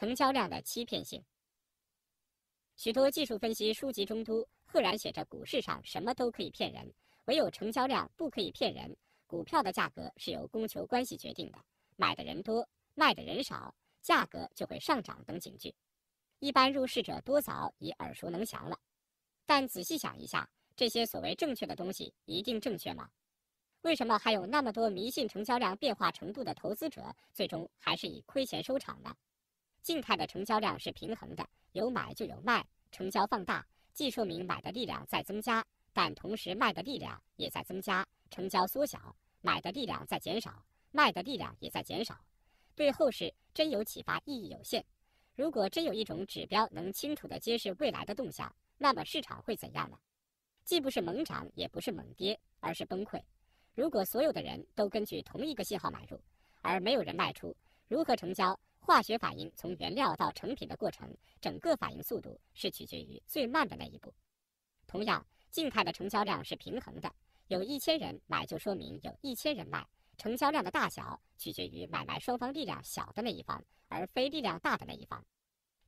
成交量的欺骗性，许多技术分析书籍中都赫然写着“股市上什么都可以骗人，唯有成交量不可以骗人”。股票的价格是由供求关系决定的，买的人多，卖的人少，价格就会上涨等警句，一般入市者多早已耳熟能详了。但仔细想一下，这些所谓正确的东西一定正确吗？为什么还有那么多迷信成交量变化程度的投资者，最终还是以亏钱收场呢？静态的成交量是平衡的，有买就有卖，成交放大，既说明买的力量在增加，但同时卖的力量也在增加，成交缩小，买的力量在减少，卖的力量也在减少，对后市真有启发意义有限。如果真有一种指标能清楚地揭示未来的动向，那么市场会怎样呢？既不是猛涨，也不是猛跌，而是崩溃。如果所有的人都根据同一个信号买入，而没有人卖出，如何成交？化学反应从原料到成品的过程，整个反应速度是取决于最慢的那一步。同样，静态的成交量是平衡的，有一千人买就说明有一千人卖，成交量的大小取决于买卖双方力量小的那一方，而非力量大的那一方。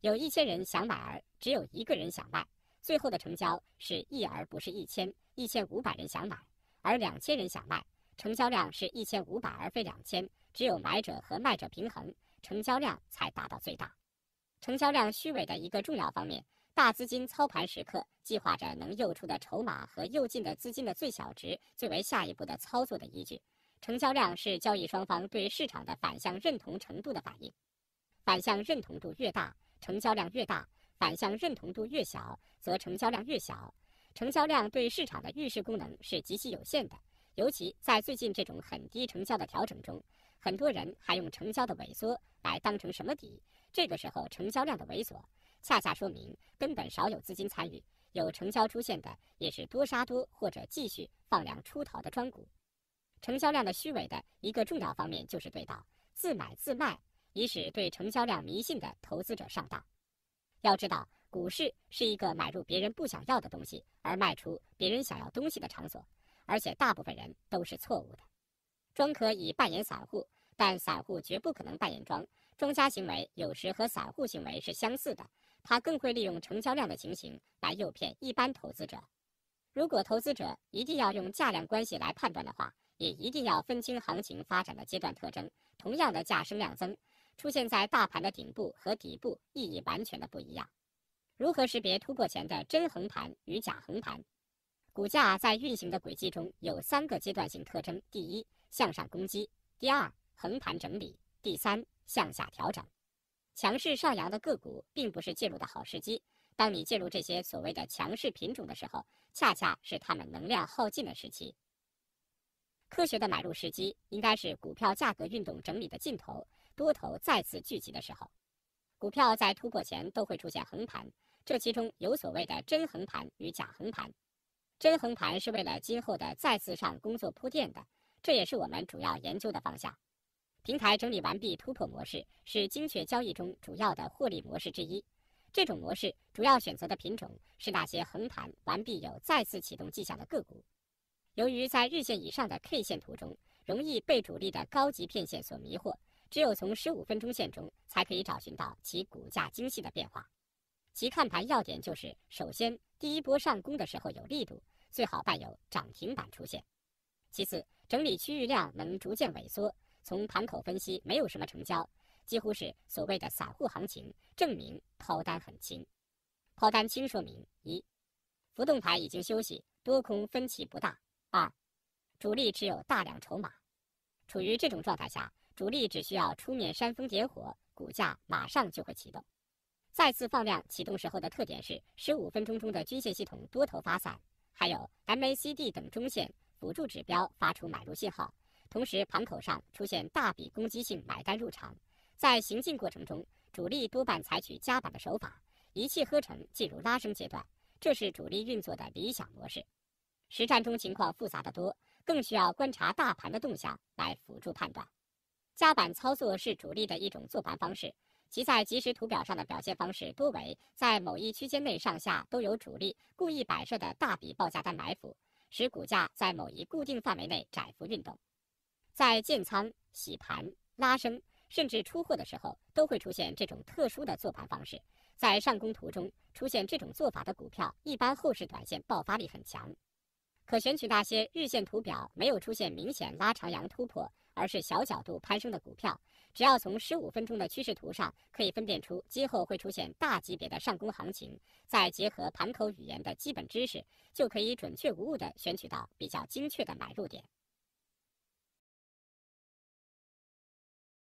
有一千人想买而只有一个人想卖，最后的成交是一而不是一千。一千五百人想买而两千人想卖，成交量是一千五百而非两千，只有买者和卖者平衡。成交量才达到最大。成交量虚伪的一个重要方面，大资金操盘时刻计划着能诱出的筹码和诱进的资金的最小值，作为下一步的操作的依据。成交量是交易双方对市场的反向认同程度的反应，反向认同度越大，成交量越大；反向认同度越小，则成交量越小。成交量对市场的预示功能是极其有限的，尤其在最近这种很低成交的调整中。很多人还用成交的萎缩来当成什么底？这个时候，成交量的萎缩恰恰说明根本少有资金参与，有成交出现的也是多杀多或者继续放量出逃的庄股。成交量的虚伪的一个重要方面就是对倒自买自卖，以使对成交量迷信的投资者上当。要知道，股市是一个买入别人不想要的东西而卖出别人想要东西的场所，而且大部分人都是错误的。庄可以扮演散户。但散户绝不可能扮演庄，庄家行为有时和散户行为是相似的，他更会利用成交量的情形来诱骗一般投资者。如果投资者一定要用价量关系来判断的话，也一定要分清行情发展的阶段特征。同样的价升量增，出现在大盘的顶部和底部意义完全的不一样。如何识别突破前的真横盘与假横盘？股价在运行的轨迹中有三个阶段性特征：第一，向上攻击；第二，横盘整理，第三向下调整，强势上扬的个股并不是介入的好时机。当你介入这些所谓的强势品种的时候，恰恰是它们能量耗尽的时期。科学的买入时机应该是股票价格运动整理的尽头，多头再次聚集的时候。股票在突破前都会出现横盘，这其中有所谓的真横盘与假横盘。真横盘是为了今后的再次上工作铺垫的，这也是我们主要研究的方向。平台整理完毕突破模式是精确交易中主要的获利模式之一。这种模式主要选择的品种是那些横盘完毕有再次启动迹象的个股。由于在日线以上的 K 线图中容易被主力的高级片线所迷惑，只有从十五分钟线中才可以找寻到其股价精细的变化。其看盘要点就是：首先，第一波上攻的时候有力度，最好伴有涨停板出现；其次，整理区域量能逐渐萎缩。从盘口分析，没有什么成交，几乎是所谓的散户行情，证明抛单很轻。抛单轻说明一，浮动盘已经休息，多空分歧不大；二，主力持有大量筹码。处于这种状态下，主力只需要出面煽风点火，股价马上就会启动。再次放量启动时候的特点是，十五分钟中的均线系统多头发散，还有 MACD 等中线辅助指标发出买入信号。同时，盘口上出现大笔攻击性买单入场，在行进过程中，主力多半采取加板的手法，一气呵成进入拉升阶段，这是主力运作的理想模式。实战中情况复杂的多，更需要观察大盘的动向来辅助判断。加板操作是主力的一种做盘方式，其在即时图表上的表现方式多为在某一区间内上下都有主力故意摆设的大笔报价单埋伏，使股价在某一固定范围内窄幅运动。在建仓、洗盘、拉升，甚至出货的时候，都会出现这种特殊的做盘方式。在上攻途中出现这种做法的股票，一般后市短线爆发力很强。可选取那些日线图表没有出现明显拉长阳突破，而是小角度攀升的股票。只要从十五分钟的趋势图上可以分辨出，今后会出现大级别的上攻行情。再结合盘口语言的基本知识，就可以准确无误地选取到比较精确的买入点。